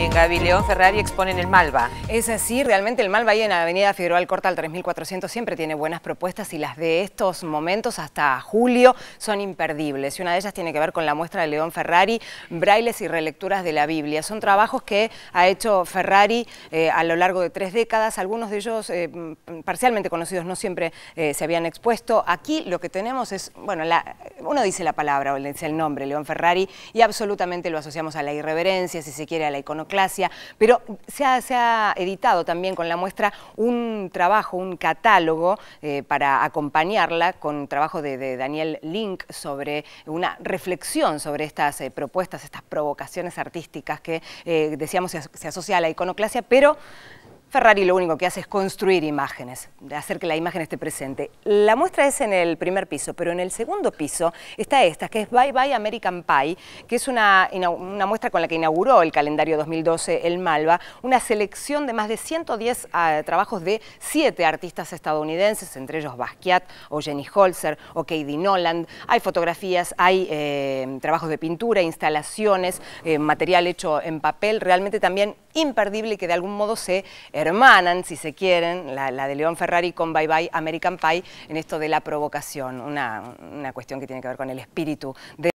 en Gaby León Ferrari expone en el Malva. Es así, realmente el Malva ahí en la avenida Federal Corta al 3400 siempre tiene buenas propuestas y las de estos momentos hasta julio son imperdibles. Y una de ellas tiene que ver con la muestra de León Ferrari, Brailes y relecturas de la Biblia. Son trabajos que ha hecho Ferrari eh, a lo largo de tres décadas, algunos de ellos eh, parcialmente conocidos, no siempre eh, se habían expuesto. Aquí lo que tenemos es, bueno, la uno dice la palabra, o dice el nombre, León Ferrari, y absolutamente lo asociamos a la irreverencia, si se quiere, a la iconoclasia, pero se ha, editado también con la muestra un trabajo, un catálogo eh, para acompañarla con un trabajo de, Daniel Link sobre una reflexión sobre estas eh, propuestas, estas provocaciones artísticas que eh, decíamos se, se asocia a la iconoclasia, pero Ferrari lo único que hace es construir imágenes, hacer que la imagen esté presente. La muestra es en el primer piso, pero en el segundo piso está esta, que es Bye Bye American Pie, que es una, muestra con la que inauguró el calendario 2012 el Malva, una selección de más de 110 ah, trabajos de siete artistas estadounidenses, entre ellos Basquiat o Jenny Holzer o Katie Noland. Hay fotografías, hay eh, trabajos de pintura, instalaciones, eh, material hecho en papel, realmente también imperdible que de algún modo se hermanan, si se quieren, la, de León Ferrari con Bye Bye American Pie, en esto de la provocación, una cuestión que tiene que ver con el espíritu de